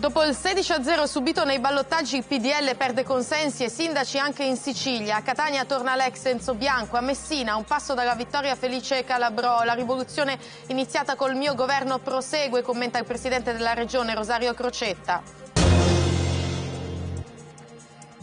Dopo il 16-0 subito nei ballottaggi, il PDL perde consensi e sindaci anche in Sicilia. A Catania torna l'ex Enzo Bianco, a Messina un passo dalla vittoria Felice Calabrò. La rivoluzione iniziata col mio governo prosegue, commenta il presidente della regione Rosario Crocetta.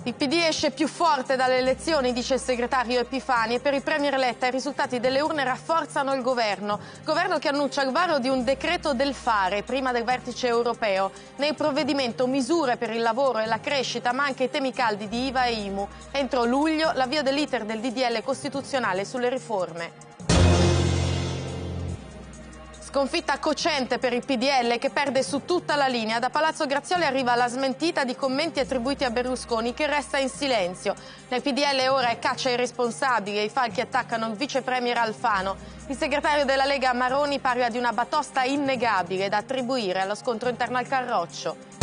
Il PD esce più forte dalle elezioni, dice il segretario Epifani, e per i Premier Letta i risultati delle urne rafforzano il governo. Governo che annuncia il varo di un decreto del fare prima del vertice europeo. Nel provvedimento misure per il lavoro e la crescita, ma anche i temi caldi di IVA e IMU. Entro luglio l'avvio dell'iter del DDL costituzionale sulle riforme. Sconfitta cocente per il PDL che perde su tutta la linea. Da Palazzo Grazioli arriva la smentita di commenti attribuiti a Berlusconi che resta in silenzio. Nel PDL ora è caccia ai responsabili e i falchi attaccano il vice premier Alfano. Il segretario della Lega Maroni parla di una batosta innegabile da attribuire allo scontro interno al Carroccio.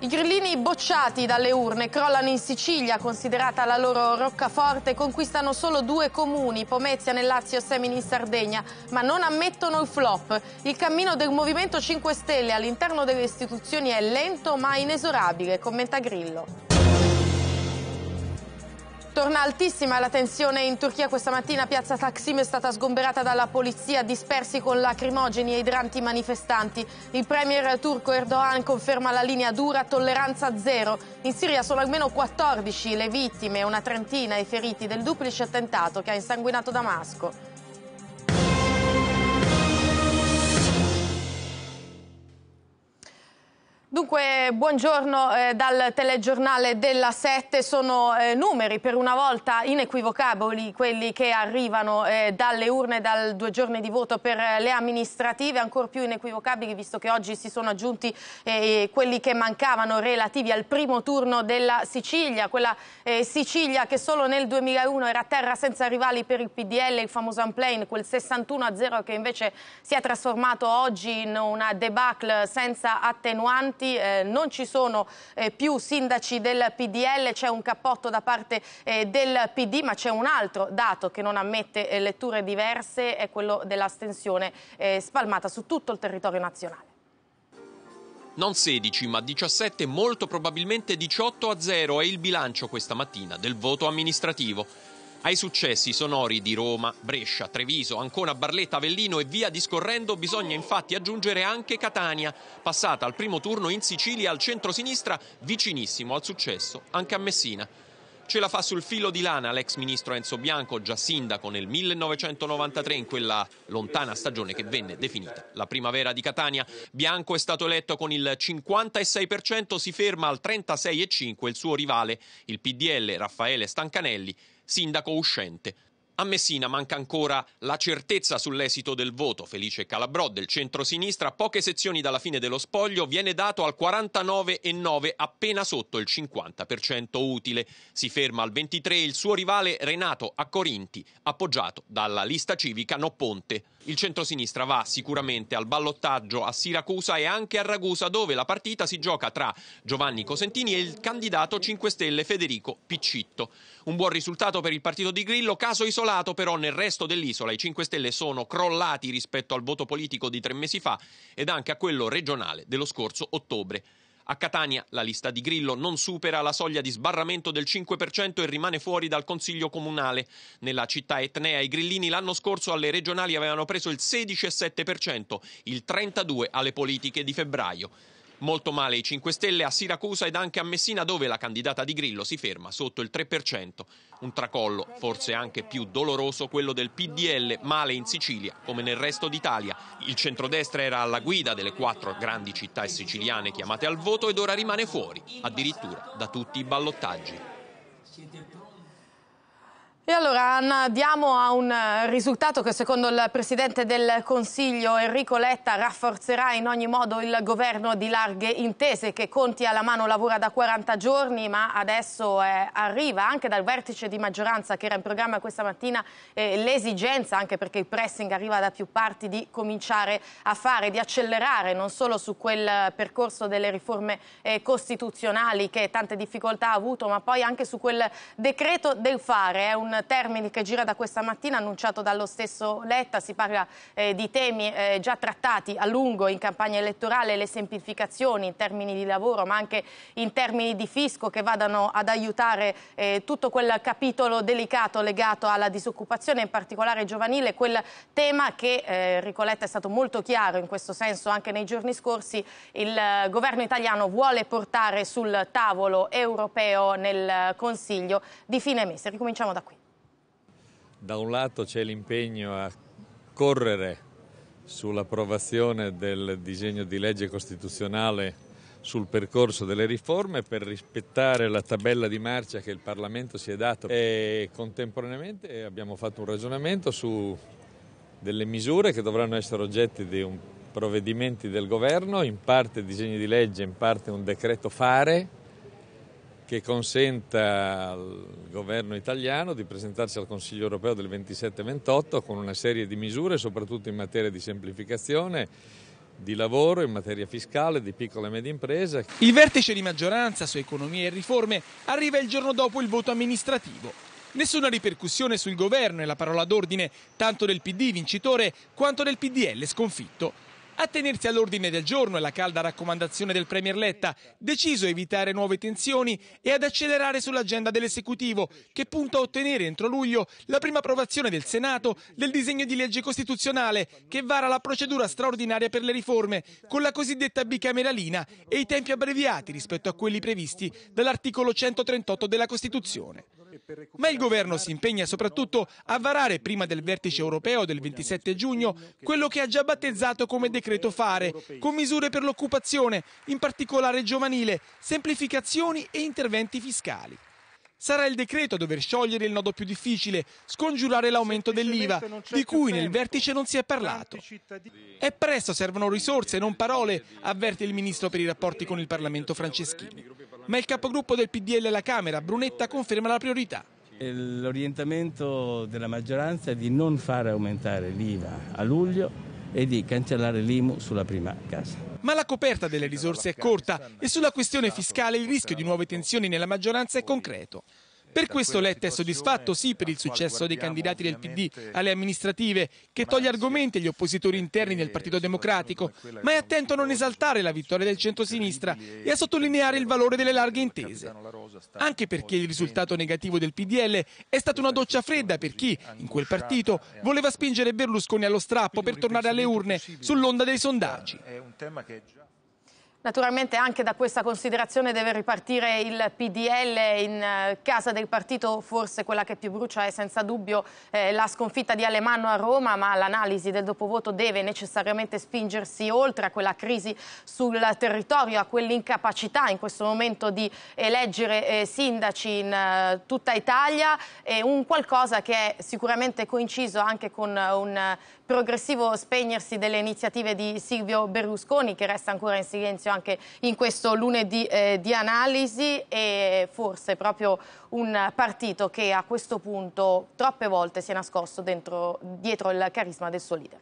I grillini bocciati dalle urne crollano in Sicilia, considerata la loro roccaforte, conquistano solo due comuni, Pomezia nel Lazio e Semini in Sardegna, ma non ammettono il flop. Il cammino del Movimento 5 Stelle all'interno delle istituzioni è lento ma inesorabile, commenta Grillo. Torna altissima la tensione in Turchia questa mattina. Piazza Taksim è stata sgomberata dalla polizia, dispersi con lacrimogeni e idranti manifestanti. Il premier turco Erdogan conferma la linea dura, tolleranza zero. In Siria sono almeno 14 le vittime, una trentina i feriti del duplice attentato che ha insanguinato Damasco. Dunque, buongiorno eh, dal telegiornale della 7. Sono eh, numeri per una volta inequivocabili quelli che arrivano eh, dalle urne dal due giorni di voto per eh, le amministrative, ancora più inequivocabili visto che oggi si sono aggiunti eh, quelli che mancavano relativi al primo turno della Sicilia, quella eh, Sicilia che solo nel 2001 era terra senza rivali per il PDL, il famoso Unplane, quel 61 a 0 che invece si è trasformato oggi in una debacle senza attenuanti avanti, eh, non ci sono eh, più sindaci del PDL, c'è un cappotto da parte eh, del PD, ma c'è un altro dato che non ammette eh, letture diverse, è quello dell'astensione eh, spalmata su tutto il territorio nazionale. Non 16 ma 17, molto probabilmente 18 a 0 è il bilancio questa mattina del voto amministrativo. Ai successi sonori di Roma, Brescia, Treviso, Ancona, Barletta, Avellino e via discorrendo bisogna infatti aggiungere anche Catania, passata al primo turno in Sicilia al centro-sinistra, vicinissimo al successo anche a Messina. Ce la fa sul filo di lana l'ex ministro Enzo Bianco, già sindaco nel 1993 in quella lontana stagione che venne definita la primavera di Catania. Bianco è stato eletto con il 56%, si ferma al 36,5% il suo rivale, il PDL Raffaele Stancanelli, sindaco uscente. A Messina manca ancora la certezza sull'esito del voto. Felice Calabrò del centro-sinistra, poche sezioni dalla fine dello spoglio, viene dato al 49,9, appena sotto il 50% utile. Si ferma al 23 il suo rivale Renato Accorinti, appoggiato dalla lista civica No Ponte. Il centrosinistra va sicuramente al ballottaggio a Siracusa e anche a Ragusa dove la partita si gioca tra Giovanni Cosentini e il candidato 5 Stelle Federico Piccitto. Un buon risultato per il partito di Grillo, caso isolato però nel resto dell'isola. I 5 Stelle sono crollati rispetto al voto politico di tre mesi fa ed anche a quello regionale dello scorso ottobre. A Catania la lista di Grillo non supera la soglia di sbarramento del 5% e rimane fuori dal Consiglio Comunale. Nella città etnea i grillini l'anno scorso alle regionali avevano preso il 16,7%, il 32% alle politiche di febbraio. Molto male i 5 Stelle a Siracusa ed anche a Messina dove la candidata di Grillo si ferma sotto il 3%. Un tracollo, forse anche più doloroso, quello del PDL, male in Sicilia come nel resto d'Italia. Il centrodestra era alla guida delle quattro grandi città siciliane chiamate al voto ed ora rimane fuori, addirittura da tutti i ballottaggi. E allora andiamo a un eh, risultato che secondo il Presidente del Consiglio Enrico Letta rafforzerà in ogni modo il governo di larghe intese che Conti alla mano lavora da 40 giorni ma adesso eh, arriva anche dal vertice di maggioranza che era in programma questa mattina eh, l'esigenza anche perché il pressing arriva da più parti di cominciare a fare, di accelerare non solo su quel percorso delle riforme eh, costituzionali che tante difficoltà ha avuto ma poi anche su quel decreto del fare. È un termini che gira da questa mattina annunciato dallo stesso Letta, si parla eh, di temi eh, già trattati a lungo in campagna elettorale, le semplificazioni in termini di lavoro ma anche in termini di fisco che vadano ad aiutare eh, tutto quel capitolo delicato legato alla disoccupazione, in particolare giovanile, quel tema che eh, Ricoletta è stato molto chiaro in questo senso anche nei giorni scorsi, il eh, governo italiano vuole portare sul tavolo europeo nel eh, Consiglio di fine mese. Ricominciamo da qui. Da un lato c'è l'impegno a correre sull'approvazione del disegno di legge costituzionale sul percorso delle riforme per rispettare la tabella di marcia che il Parlamento si è dato e contemporaneamente abbiamo fatto un ragionamento su delle misure che dovranno essere oggetti di provvedimenti del governo, in parte disegni di legge, in parte un decreto fare che consenta al governo italiano di presentarsi al Consiglio europeo del 27-28 con una serie di misure, soprattutto in materia di semplificazione di lavoro in materia fiscale, di piccole e medie imprese. Il vertice di maggioranza su economia e riforme arriva il giorno dopo il voto amministrativo. Nessuna ripercussione sul governo e la parola d'ordine, tanto del PD vincitore quanto del PDL sconfitto a tenersi all'ordine del giorno e la calda raccomandazione del Premier Letta, deciso a evitare nuove tensioni e ad accelerare sull'agenda dell'esecutivo, che punta a ottenere entro luglio la prima approvazione del Senato del disegno di legge costituzionale che vara la procedura straordinaria per le riforme, con la cosiddetta bicameralina e i tempi abbreviati rispetto a quelli previsti dall'articolo 138 della Costituzione. Ma il governo si impegna soprattutto a varare prima del vertice europeo del 27 giugno quello che ha già battezzato come decreto fare, con misure per l'occupazione, in particolare giovanile, semplificazioni e interventi fiscali. Sarà il decreto a dover sciogliere il nodo più difficile, scongiurare l'aumento dell'IVA, di cui nel vertice non si è parlato. E presto servono risorse, non parole, avverte il ministro per i rapporti con il Parlamento Franceschini. Ma il capogruppo del PDL alla Camera, Brunetta, conferma la priorità. L'orientamento della maggioranza è di non fare aumentare l'IVA a luglio e di cancellare l'IMU sulla prima casa. Ma la coperta delle risorse è corta e sulla questione fiscale il rischio di nuove tensioni nella maggioranza è concreto. Per questo Letta è soddisfatto sì per il successo dei candidati del PD alle amministrative, che toglie argomenti agli oppositori interni del Partito Democratico, ma è attento a non esaltare la vittoria del centrosinistra e a sottolineare il valore delle larghe intese. Anche perché il risultato negativo del PDL è stata una doccia fredda per chi, in quel partito, voleva spingere Berlusconi allo strappo per tornare alle urne sull'onda dei sondaggi. Naturalmente anche da questa considerazione deve ripartire il PDL in eh, casa del partito, forse quella che più brucia è senza dubbio eh, la sconfitta di Alemanno a Roma, ma l'analisi del dopovoto deve necessariamente spingersi oltre a quella crisi sul territorio, a quell'incapacità in questo momento di eleggere eh, sindaci in eh, tutta Italia, un qualcosa che è sicuramente coinciso anche con eh, un eh, progressivo spegnersi delle iniziative di Silvio Berlusconi che resta ancora in silenzio spazio anche in questo lunedì eh, di analisi e forse proprio un partito che a questo punto troppe volte si è nascosto dentro, dietro il carisma del suo leader.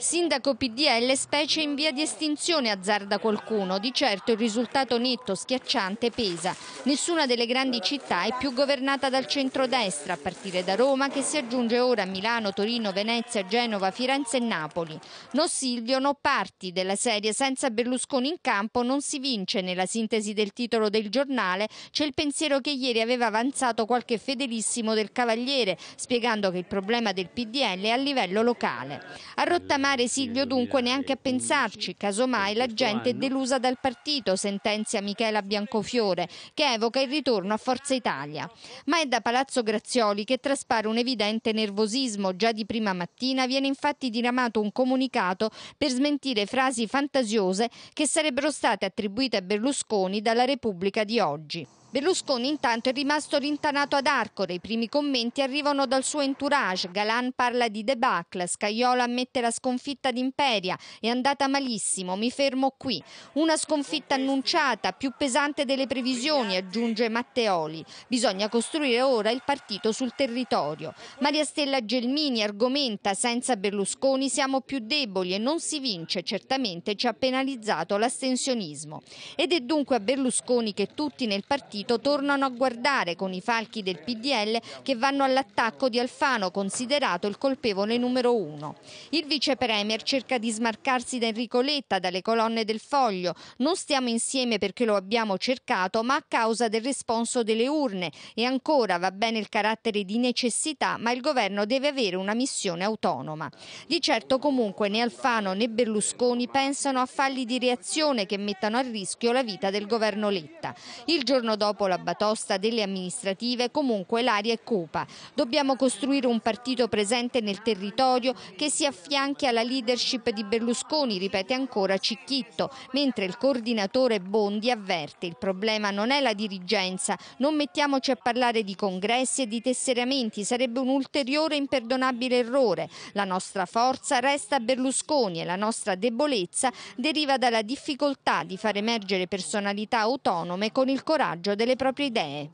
Sindaco PDL, specie in via di estinzione azzarda qualcuno, di certo il risultato netto, schiacciante, pesa. Nessuna delle grandi città è più governata dal centrodestra, a partire da Roma che si aggiunge ora a Milano, Torino, Venezia, Genova, Firenze e Napoli. No Silvio, no parti della serie senza Berlusconi in campo non si vince nella sintesi del titolo del giornale, c'è il pensiero che ieri aveva avanzato qualche fedelissimo del Cavaliere, spiegando che il problema del PDL è a livello locale. A Rottamare chiamare Silvio dunque neanche a pensarci, casomai la gente è delusa dal partito, sentenzia Michela Biancofiore, che evoca il ritorno a Forza Italia. Ma è da Palazzo Grazioli che traspare un evidente nervosismo. Già di prima mattina viene infatti diramato un comunicato per smentire frasi fantasiose che sarebbero state attribuite a Berlusconi dalla Repubblica di oggi. Berlusconi intanto è rimasto rintanato ad Arcore, i primi commenti arrivano dal suo entourage, Galan parla di debacle, Scaiola ammette la sconfitta d'Imperia, è andata malissimo, mi fermo qui. Una sconfitta annunciata, più pesante delle previsioni, aggiunge Matteoli. Bisogna costruire ora il partito sul territorio. Maria Stella Gelmini argomenta, senza Berlusconi siamo più deboli e non si vince, certamente ci ha penalizzato l'astensionismo. Ed è dunque a Berlusconi che tutti nel partito partito tornano a guardare con i falchi del PDL che vanno all'attacco di Alfano, considerato il colpevole numero uno. Il vice premier cerca di smarcarsi da Enrico Letta, dalle colonne del foglio. Non stiamo insieme perché lo abbiamo cercato, ma a causa del responso delle urne. E ancora va bene il carattere di necessità, ma il governo deve avere una missione autonoma. Di certo comunque né Alfano né Berlusconi pensano a falli di reazione che mettano a rischio la vita del governo Letta. Il giorno dopo dopo la batosta delle amministrative, comunque l'aria è cupa. Dobbiamo costruire un partito presente nel territorio che si affianchi alla leadership di Berlusconi, ripete ancora Cicchitto, mentre il coordinatore Bondi avverte il problema non è la dirigenza, non mettiamoci a parlare di congressi e di tesseramenti, sarebbe un ulteriore imperdonabile errore. La nostra forza resta Berlusconi e la nostra debolezza deriva dalla difficoltà di far emergere personalità autonome con il coraggio delle proprie idee.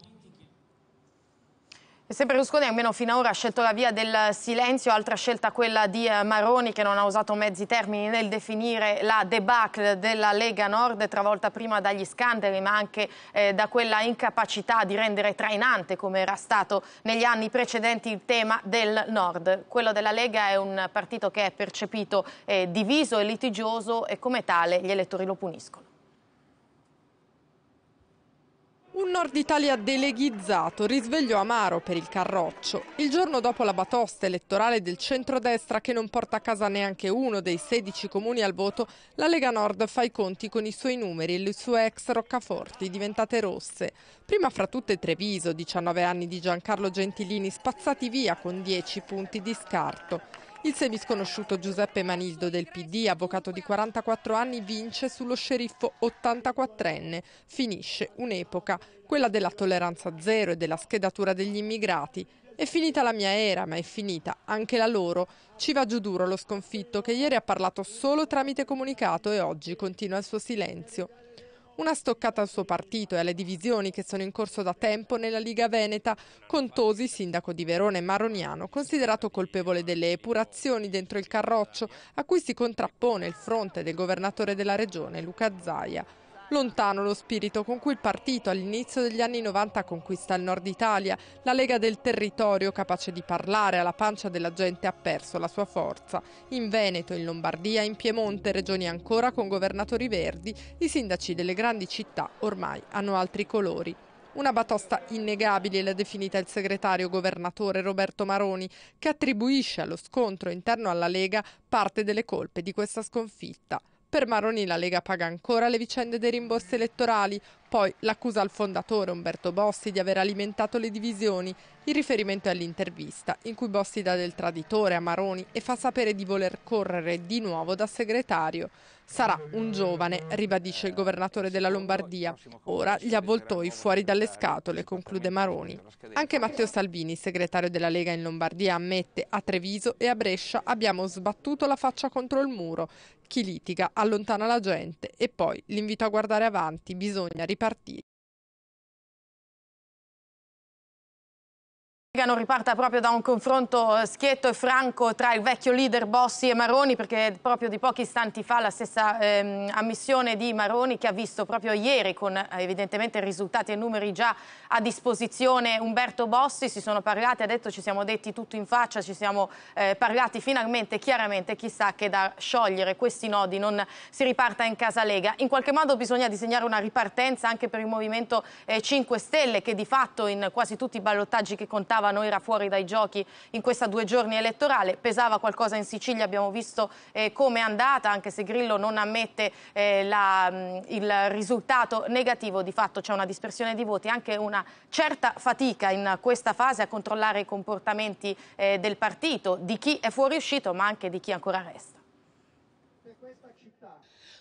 E se Berlusconi almeno fino ad ora ha scelto la via del silenzio, altra scelta quella di eh, Maroni che non ha usato mezzi termini nel definire la debacle della Lega Nord, travolta prima dagli scandali ma anche eh, da quella incapacità di rendere trainante come era stato negli anni precedenti il tema del Nord. Quello della Lega è un partito che è percepito eh, diviso e litigioso e come tale gli elettori lo puniscono. Un Nord Italia deleghizzato, risvegliò amaro per il Carroccio. Il giorno dopo la batosta elettorale del centrodestra che non porta a casa neanche uno dei 16 comuni al voto, la Lega Nord fa i conti con i suoi numeri e le sue ex roccaforti diventate rosse. Prima fra tutte Treviso, 19 anni di Giancarlo Gentilini, spazzati via con 10 punti di scarto. Il semisconosciuto Giuseppe Manildo del PD, avvocato di 44 anni, vince sullo sceriffo 84enne. Finisce un'epoca, quella della tolleranza zero e della schedatura degli immigrati. È finita la mia era, ma è finita anche la loro. Ci va giù duro lo sconfitto che ieri ha parlato solo tramite comunicato e oggi continua il suo silenzio. Una stoccata al suo partito e alle divisioni che sono in corso da tempo nella Liga Veneta, con Tosi, sindaco di Verona e Maroniano, considerato colpevole delle epurazioni dentro il carroccio a cui si contrappone il fronte del governatore della regione Luca Zaia. Lontano lo spirito con cui il partito all'inizio degli anni 90 conquista il nord Italia, la Lega del territorio capace di parlare alla pancia della gente ha perso la sua forza. In Veneto, in Lombardia, in Piemonte, regioni ancora con governatori verdi, i sindaci delle grandi città ormai hanno altri colori. Una batosta innegabile l'ha definita il segretario governatore Roberto Maroni, che attribuisce allo scontro interno alla Lega parte delle colpe di questa sconfitta. Per Maroni la Lega paga ancora le vicende dei rimborsi elettorali, poi l'accusa al fondatore Umberto Bossi di aver alimentato le divisioni. Il riferimento è all'intervista, in cui Bossi dà del traditore a Maroni e fa sapere di voler correre di nuovo da segretario. Sarà un giovane, ribadisce il governatore della Lombardia. Ora gli avvoltoi fuori dalle scatole, conclude Maroni. Anche Matteo Salvini, segretario della Lega in Lombardia, ammette a Treviso e a Brescia abbiamo sbattuto la faccia contro il muro. Chi litiga allontana la gente e poi l'invito a guardare avanti, bisogna ripartire. Lega non riparta proprio da un confronto eh, schietto e franco tra il vecchio leader Bossi e Maroni perché proprio di pochi istanti fa la stessa ehm, ammissione di Maroni che ha visto proprio ieri con eh, evidentemente risultati e numeri già a disposizione Umberto Bossi si sono parlati, ha detto ci siamo detti tutto in faccia, ci siamo eh, parlati finalmente chiaramente chissà che da sciogliere questi nodi non si riparta in casa Lega. In qualche modo bisogna disegnare una ripartenza anche per il Movimento eh, 5 Stelle che di fatto in quasi tutti i ballottaggi che contava pesavano, era fuori dai giochi in questa due giorni elettorale, pesava qualcosa in Sicilia, abbiamo visto eh, come è andata, anche se Grillo non ammette eh, la, mm, il risultato negativo, di fatto c'è una dispersione di voti, anche una certa fatica in questa fase a controllare i comportamenti eh, del partito, di chi è fuoriuscito ma anche di chi ancora resta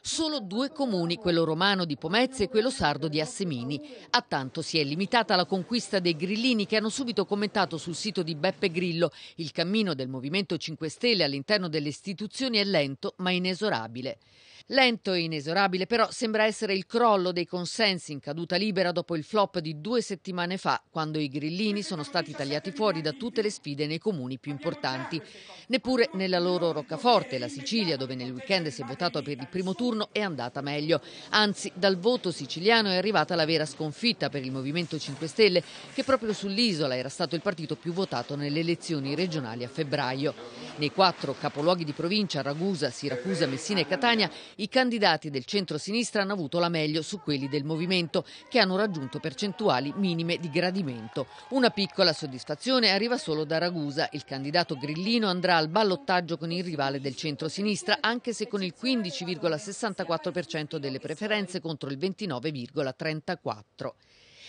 solo due comuni, quello romano di Pomezia e quello sardo di Assemini. A tanto si è limitata la conquista dei grillini che hanno subito commentato sul sito di Beppe Grillo. Il cammino del Movimento 5 Stelle all'interno delle istituzioni è lento ma inesorabile. Lento e inesorabile però sembra essere il crollo dei consensi in caduta libera dopo il flop di due settimane fa, quando i grillini sono stati tagliati fuori da tutte le sfide nei comuni più importanti. Neppure nella loro roccaforte, la Sicilia, dove nel weekend si è votato per il primo turno, turno è andata meglio. Anzi, dal voto siciliano è arrivata la vera sconfitta per il Movimento 5 Stelle, che proprio sull'isola era stato il partito più votato nelle elezioni regionali a febbraio. Nei quattro capoluoghi di provincia, Ragusa, Siracusa, Messina e Catania, i candidati del centro-sinistra hanno avuto la meglio su quelli del Movimento, che hanno raggiunto percentuali minime di gradimento. Una piccola soddisfazione arriva solo da Ragusa. Il candidato grillino andrà al ballottaggio con il rivale del centro-sinistra, anche se con il 15,60 64% delle preferenze contro il 29,34%.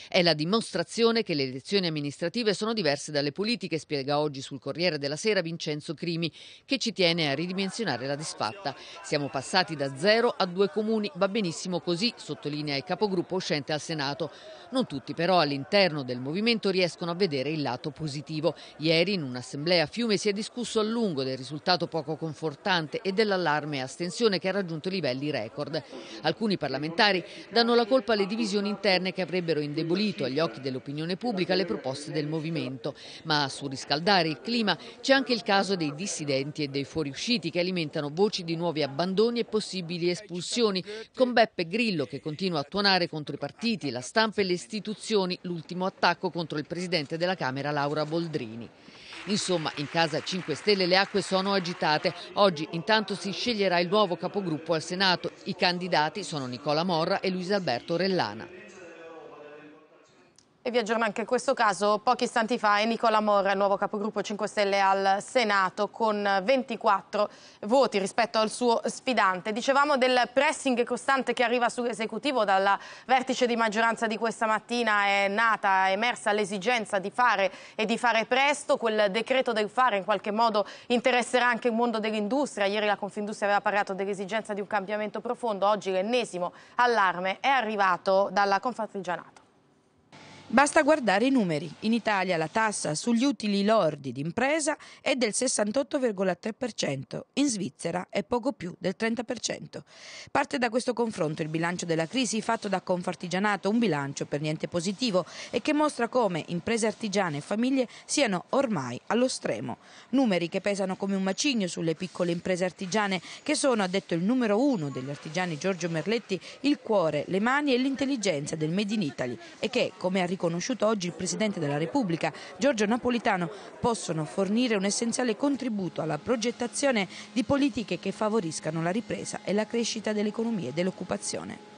È la dimostrazione che le elezioni amministrative sono diverse dalle politiche, spiega oggi sul Corriere della Sera Vincenzo Crimi, che ci tiene a ridimensionare la disfatta. Siamo passati da zero a due comuni, va benissimo così, sottolinea il capogruppo uscente al Senato. Non tutti però all'interno del movimento riescono a vedere il lato positivo. Ieri in un'assemblea a Fiume si è discusso a lungo del risultato poco confortante e dell'allarme e astensione che ha raggiunto livelli record. Alcuni parlamentari danno la colpa alle divisioni interne che avrebbero indebolito indebolito agli occhi dell'opinione pubblica le proposte del movimento. Ma a surriscaldare il clima c'è anche il caso dei dissidenti e dei fuoriusciti che alimentano voci di nuovi abbandoni e possibili espulsioni, con Beppe Grillo che continua a tuonare contro i partiti, la stampa e le istituzioni, l'ultimo attacco contro il presidente della Camera Laura Boldrini. Insomma, in casa 5 Stelle le acque sono agitate. Oggi intanto si sceglierà il nuovo capogruppo al Senato. I candidati sono Nicola Morra e Luis Alberto Rellana. E vi aggiorno anche in questo caso, pochi istanti fa è Nicola Morra, il nuovo capogruppo 5 Stelle al Senato, con 24 voti rispetto al suo sfidante. Dicevamo del pressing costante che arriva sull'esecutivo dal vertice di maggioranza di questa mattina è nata, è emersa l'esigenza di fare e di fare presto, quel decreto del fare in qualche modo interesserà anche il mondo dell'industria, ieri la Confindustria aveva parlato dell'esigenza di un cambiamento profondo, oggi l'ennesimo allarme è arrivato dalla Confartigianato. Basta guardare i numeri. In Italia la tassa sugli utili lordi d'impresa è del 68,3%, in Svizzera è poco più del 30%. Parte da questo confronto il bilancio della crisi fatto da Confartigianato, un bilancio per niente positivo e che mostra come imprese artigiane e famiglie siano ormai allo stremo. Numeri che pesano come un macigno sulle piccole imprese artigiane che sono, ha detto il numero uno degli artigiani Giorgio Merletti, il cuore, le mani e l'intelligenza del Made in Italy e che, come ha riconosciuto oggi il Presidente della Repubblica, Giorgio Napolitano, possono fornire un essenziale contributo alla progettazione di politiche che favoriscano la ripresa e la crescita dell'economia e dell'occupazione.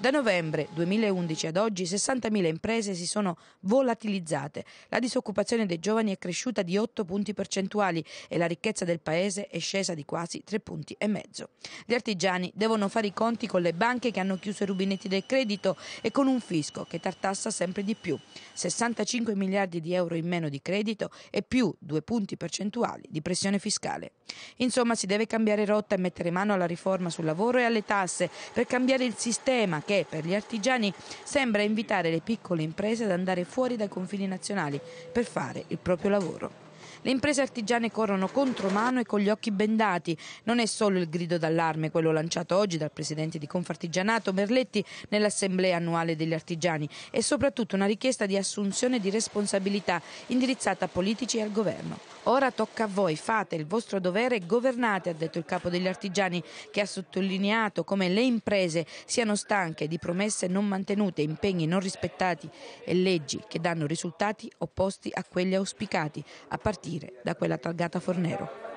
Da novembre 2011 ad oggi 60.000 imprese si sono volatilizzate, la disoccupazione dei giovani è cresciuta di 8 punti percentuali e la ricchezza del paese è scesa di quasi 3 punti e mezzo. Gli artigiani devono fare i conti con le banche che hanno chiuso i rubinetti del credito e con un fisco che tartassa sempre di più. 65 miliardi di euro in meno di credito e più 2 punti percentuali di pressione fiscale. Insomma, si deve cambiare rotta e mettere mano alla riforma sul lavoro e alle tasse per cambiare il sistema che, per gli artigiani, sembra invitare le piccole imprese ad andare fuori dai confini nazionali per fare il proprio lavoro. Le imprese artigiane corrono contro mano e con gli occhi bendati. Non è solo il grido d'allarme quello lanciato oggi dal presidente di Confartigianato Merletti nell'assemblea annuale degli artigiani, è soprattutto una richiesta di assunzione di responsabilità indirizzata a politici e al governo. Ora tocca a voi, fate il vostro dovere e governate, ha detto il capo degli artigiani, che ha sottolineato come le imprese siano stanche di promesse non mantenute, impegni non rispettati e leggi che danno risultati opposti a quelli auspicati, a partire da quella targata Fornero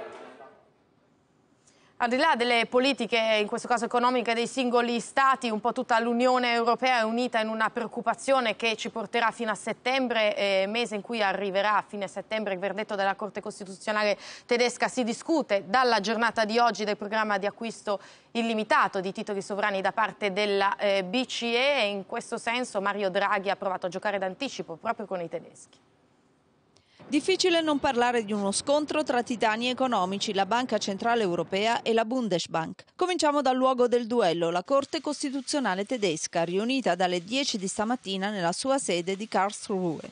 al di là delle politiche, in questo caso economiche, dei singoli stati, un po' tutta l'Unione Europea è unita in una preoccupazione che ci porterà fino a settembre, eh, mese in cui arriverà a fine settembre il verdetto della Corte Costituzionale tedesca. Si discute dalla giornata di oggi del programma di acquisto illimitato di titoli sovrani da parte della eh, BCE e in questo senso Mario Draghi ha provato a giocare d'anticipo proprio con i tedeschi. Difficile non parlare di uno scontro tra titani economici, la Banca Centrale Europea e la Bundesbank. Cominciamo dal luogo del duello, la Corte Costituzionale tedesca, riunita dalle 10 di stamattina nella sua sede di Karlsruhe.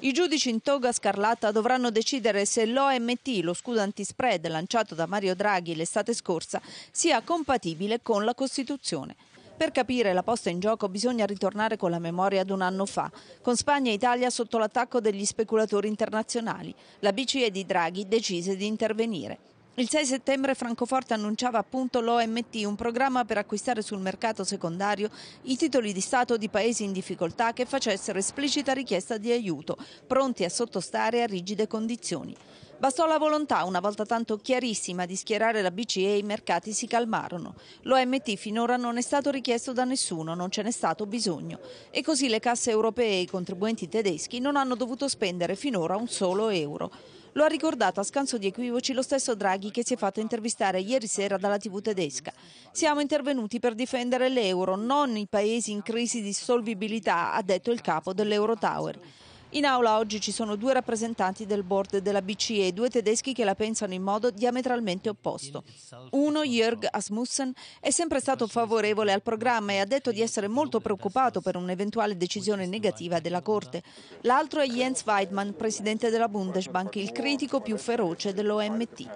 I giudici in toga scarlatta dovranno decidere se l'OMT, lo scudo antispread lanciato da Mario Draghi l'estate scorsa, sia compatibile con la Costituzione. Per capire la posta in gioco bisogna ritornare con la memoria ad un anno fa, con Spagna e Italia sotto l'attacco degli speculatori internazionali. La BCE di Draghi decise di intervenire. Il 6 settembre Francoforte annunciava appunto l'OMT, un programma per acquistare sul mercato secondario i titoli di Stato di paesi in difficoltà che facessero esplicita richiesta di aiuto, pronti a sottostare a rigide condizioni. Bastò la volontà, una volta tanto chiarissima, di schierare la BCE e i mercati si calmarono. L'OMT finora non è stato richiesto da nessuno, non ce n'è stato bisogno. E così le casse europee e i contribuenti tedeschi non hanno dovuto spendere finora un solo euro. Lo ha ricordato a scanso di equivoci lo stesso Draghi che si è fatto intervistare ieri sera dalla TV tedesca. Siamo intervenuti per difendere l'euro, non i paesi in crisi di solvibilità, ha detto il capo dell'Eurotower. In aula oggi ci sono due rappresentanti del board della BCE, due tedeschi che la pensano in modo diametralmente opposto. Uno, Jörg Asmussen, è sempre stato favorevole al programma e ha detto di essere molto preoccupato per un'eventuale decisione negativa della Corte. L'altro è Jens Weidmann, presidente della Bundesbank, il critico più feroce dell'OMT.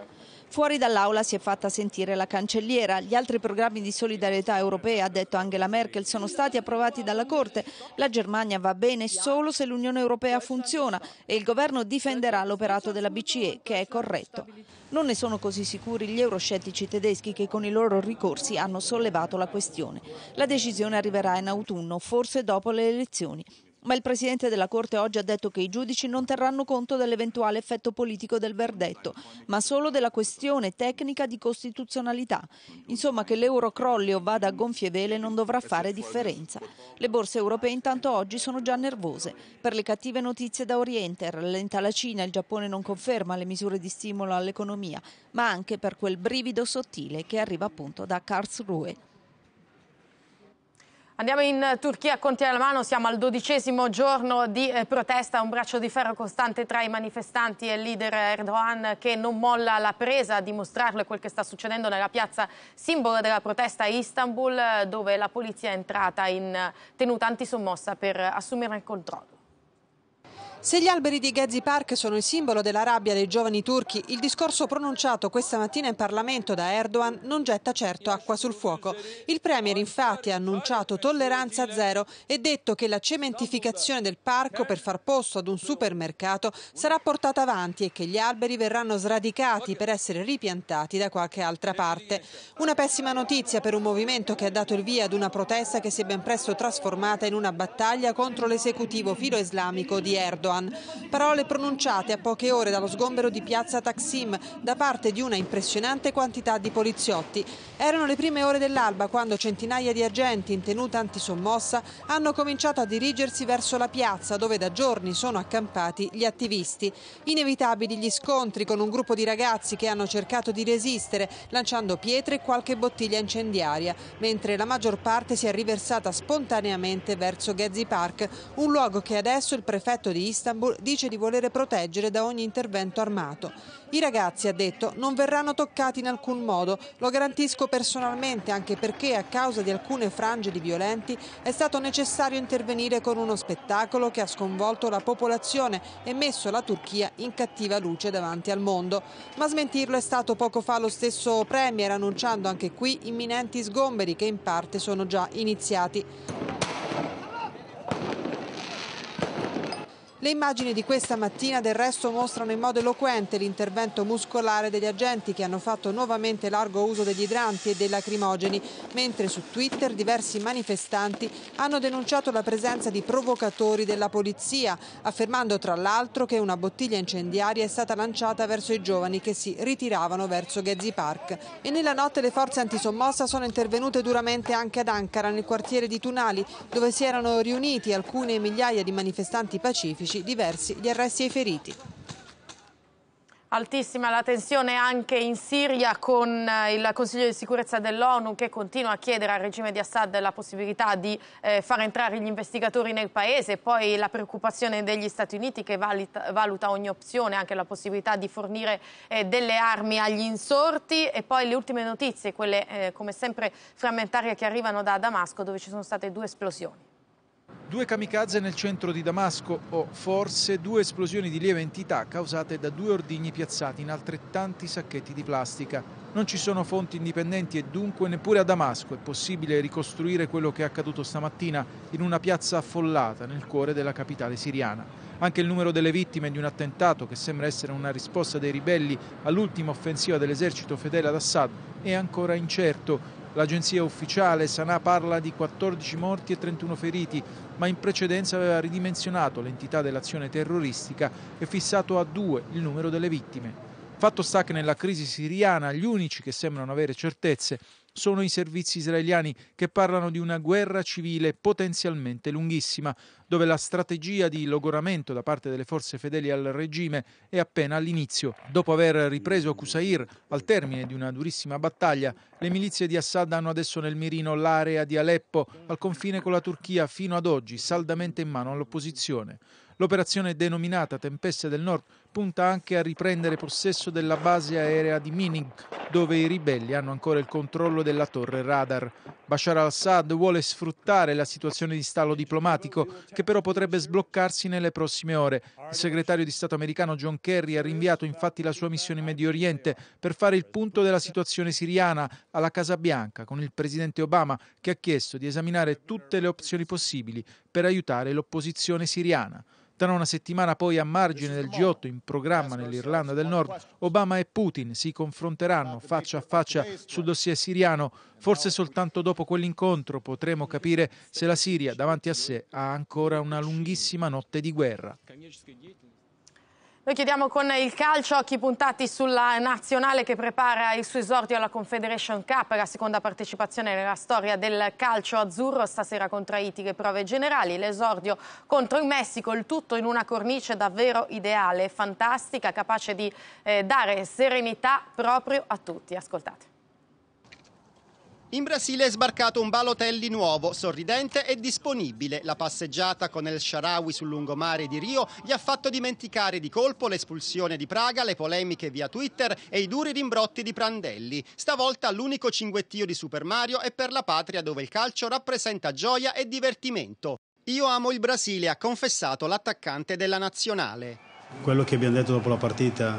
Fuori dall'aula si è fatta sentire la cancelliera. Gli altri programmi di solidarietà europea, ha detto Angela Merkel, sono stati approvati dalla Corte. La Germania va bene solo se l'Unione Europea funziona e il governo difenderà l'operato della BCE, che è corretto. Non ne sono così sicuri gli euroscettici tedeschi che con i loro ricorsi hanno sollevato la questione. La decisione arriverà in autunno, forse dopo le elezioni ma il Presidente della Corte oggi ha detto che i giudici non terranno conto dell'eventuale effetto politico del verdetto, ma solo della questione tecnica di costituzionalità. Insomma, che l'euro crolli o vada a gonfie vele non dovrà fare differenza. Le borse europee intanto oggi sono già nervose. Per le cattive notizie da Oriente, rallenta la Cina, il Giappone non conferma le misure di stimolo all'economia, ma anche per quel brivido sottile che arriva appunto da Karlsruhe. Andiamo in Turchia, conti alla mano, siamo al dodicesimo giorno di eh, protesta, un braccio di ferro costante tra i manifestanti e il leader Erdogan che non molla la presa a dimostrarlo è quel che sta succedendo nella piazza simbolo della protesta a Istanbul eh, dove la polizia è entrata in tenuta antisommossa per assumere il controllo. Se gli alberi di Gezi Park sono il simbolo della rabbia dei giovani turchi, il discorso pronunciato questa mattina in Parlamento da Erdogan non getta certo acqua sul fuoco. Il Premier infatti ha annunciato tolleranza zero e detto che la cementificazione del parco per far posto ad un supermercato sarà portata avanti e che gli alberi verranno sradicati per essere ripiantati da qualche altra parte. Una pessima notizia per un movimento che ha dato il via ad una protesta che si è ben presto trasformata in una battaglia contro l'esecutivo filo islamico di Erdogan. Teheran. Parole pronunciate a poche ore dallo sgombero di piazza Taksim da parte di una impressionante quantità di poliziotti. Erano le prime ore dell'alba quando centinaia di agenti in tenuta antisommossa hanno cominciato a dirigersi verso la piazza dove da giorni sono accampati gli attivisti. Inevitabili gli scontri con un gruppo di ragazzi che hanno cercato di resistere lanciando pietre e qualche bottiglia incendiaria, mentre la maggior parte si è riversata spontaneamente verso Gezi Park, un luogo che adesso il prefetto di Istanbul Istanbul dice di volere proteggere da ogni intervento armato. I ragazzi, ha detto, non verranno toccati in alcun modo, lo garantisco personalmente anche perché a causa di alcune frange di violenti è stato necessario intervenire con uno spettacolo che ha sconvolto la popolazione e messo la Turchia in cattiva luce davanti al mondo. Ma smentirlo è stato poco fa lo stesso Premier annunciando anche qui imminenti sgomberi che in parte sono già iniziati. Le immagini di questa mattina del resto mostrano in modo eloquente l'intervento muscolare degli agenti che hanno fatto nuovamente largo uso degli idranti e dei lacrimogeni, mentre su Twitter diversi manifestanti hanno denunciato la presenza di provocatori della polizia, affermando tra l'altro che una bottiglia incendiaria è stata lanciata verso i giovani che si ritiravano verso Gezi Park. E nella notte le forze antisommossa sono intervenute duramente anche ad Ankara, nel quartiere di Tunali, dove si erano riuniti alcune migliaia di manifestanti pacifici medici diversi gli arresti e i feriti. Altissima la tensione anche in Siria con eh, il Consiglio di sicurezza dell'ONU che continua a chiedere al regime di Assad la possibilità di eh, far entrare gli investigatori nel paese, poi la preoccupazione degli Stati Uniti che valita, valuta ogni opzione, anche la possibilità di fornire eh, delle armi agli insorti e poi le ultime notizie, quelle eh, come sempre frammentarie che arrivano da Damasco dove ci sono state due esplosioni. Due kamikaze nel centro di Damasco o forse due esplosioni di lieve entità causate da due ordigni piazzati in altrettanti sacchetti di plastica. Non ci sono fonti indipendenti e dunque neppure a Damasco è possibile ricostruire quello che è accaduto stamattina in una piazza affollata nel cuore della capitale siriana. Anche il numero delle vittime di un attentato che sembra essere una risposta dei ribelli all'ultima offensiva dell'esercito fedele ad Assad è ancora incerto L'agenzia ufficiale Sanà parla di 14 morti e 31 feriti, ma in precedenza aveva ridimensionato l'entità dell'azione terroristica e fissato a due il numero delle vittime. Fatto sta che nella crisi siriana gli unici che sembrano avere certezze sono i servizi israeliani che parlano di una guerra civile potenzialmente lunghissima, dove la strategia di logoramento da parte delle forze fedeli al regime è appena all'inizio. Dopo aver ripreso Qusair al termine di una durissima battaglia, le milizie di Assad hanno adesso nel mirino l'area di Aleppo al confine con la Turchia fino ad oggi saldamente in mano all'opposizione. L'operazione denominata Tempeste del Nord punta anche a riprendere possesso della base aerea di Mining, dove i ribelli hanno ancora il controllo della torre radar. Bashar al-Assad vuole sfruttare la situazione di stallo diplomatico, che però potrebbe sbloccarsi nelle prossime ore. Il segretario di Stato americano John Kerry ha rinviato infatti la sua missione in Medio Oriente per fare il punto della situazione siriana alla Casa Bianca con il presidente Obama, che ha chiesto di esaminare tutte le opzioni possibili per aiutare l'opposizione siriana. Tra una settimana poi a margine del G8 in programma nell'Irlanda del Nord, Obama e Putin si confronteranno faccia a faccia sul dossier siriano. Forse soltanto dopo quell'incontro potremo capire se la Siria davanti a sé ha ancora una lunghissima notte di guerra. Noi chiediamo con il calcio, occhi puntati sulla nazionale che prepara il suo esordio alla Confederation Cup, la seconda partecipazione nella storia del calcio azzurro, stasera contro Haiti che prove generali, l'esordio contro il Messico, il tutto in una cornice davvero ideale, fantastica, capace di eh, dare serenità proprio a tutti. Ascoltate. In Brasile è sbarcato un Balotelli nuovo, sorridente e disponibile. La passeggiata con El Sharawi sul lungomare di Rio gli ha fatto dimenticare di colpo l'espulsione di Praga, le polemiche via Twitter e i duri rimbrotti di Prandelli. Stavolta l'unico cinguettio di Super Mario è per la patria dove il calcio rappresenta gioia e divertimento. Io amo il Brasile, ha confessato l'attaccante della nazionale. Quello che abbiamo detto dopo la partita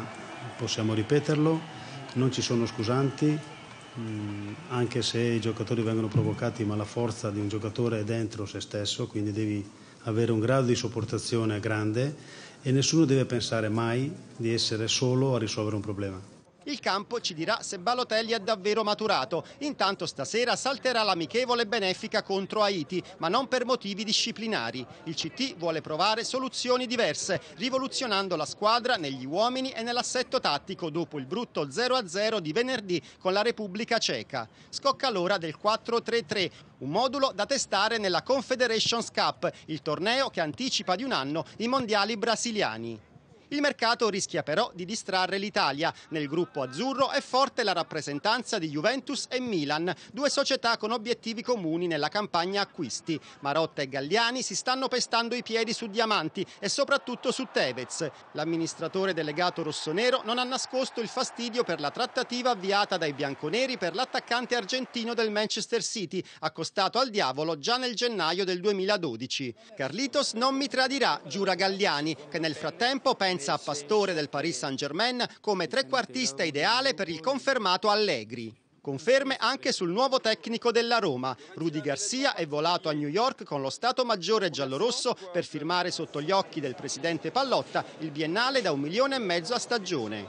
possiamo ripeterlo, non ci sono scusanti, Mm, anche se i giocatori vengono provocati, ma la forza di un giocatore è dentro se stesso, quindi devi avere un grado di sopportazione grande e nessuno deve pensare mai di essere solo a risolvere un problema. Il campo ci dirà se Balotelli è davvero maturato. Intanto stasera salterà l'amichevole benefica contro Haiti, ma non per motivi disciplinari. Il CT vuole provare soluzioni diverse, rivoluzionando la squadra negli uomini e nell'assetto tattico dopo il brutto 0-0 di venerdì con la Repubblica Ceca. Scocca l'ora del 4-3-3, un modulo da testare nella Confederations Cup, il torneo che anticipa di un anno i mondiali brasiliani. Il mercato rischia però di distrarre l'Italia. Nel gruppo azzurro è forte la rappresentanza di Juventus e Milan, due società con obiettivi comuni nella campagna acquisti. Marotta e Galliani si stanno pestando i piedi su Diamanti e soprattutto su Tevez. L'amministratore delegato rossonero non ha nascosto il fastidio per la trattativa avviata dai bianconeri per l'attaccante argentino del Manchester City, accostato al diavolo già nel gennaio del 2012. Carlitos non mi tradirà, giura Galliani, che nel frattempo pensa a pastore del Paris Saint-Germain, come trequartista ideale per il confermato Allegri. Conferme anche sul nuovo tecnico della Roma. Rudy Garcia è volato a New York con lo Stato Maggiore giallorosso per firmare sotto gli occhi del presidente Pallotta il biennale da un milione e mezzo a stagione.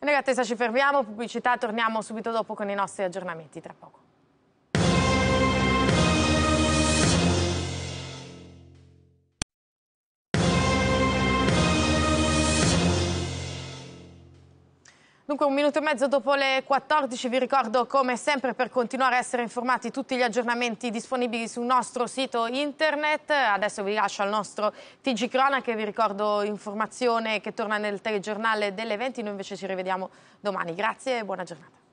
attesa ci fermiamo, pubblicità, torniamo subito dopo con i nostri aggiornamenti tra poco. Dunque un minuto e mezzo dopo le 14 vi ricordo come sempre per continuare a essere informati tutti gli aggiornamenti disponibili sul nostro sito internet. Adesso vi lascio al nostro TG Crona che vi ricordo informazione che torna nel telegiornale delle 20, noi invece ci rivediamo domani. Grazie e buona giornata.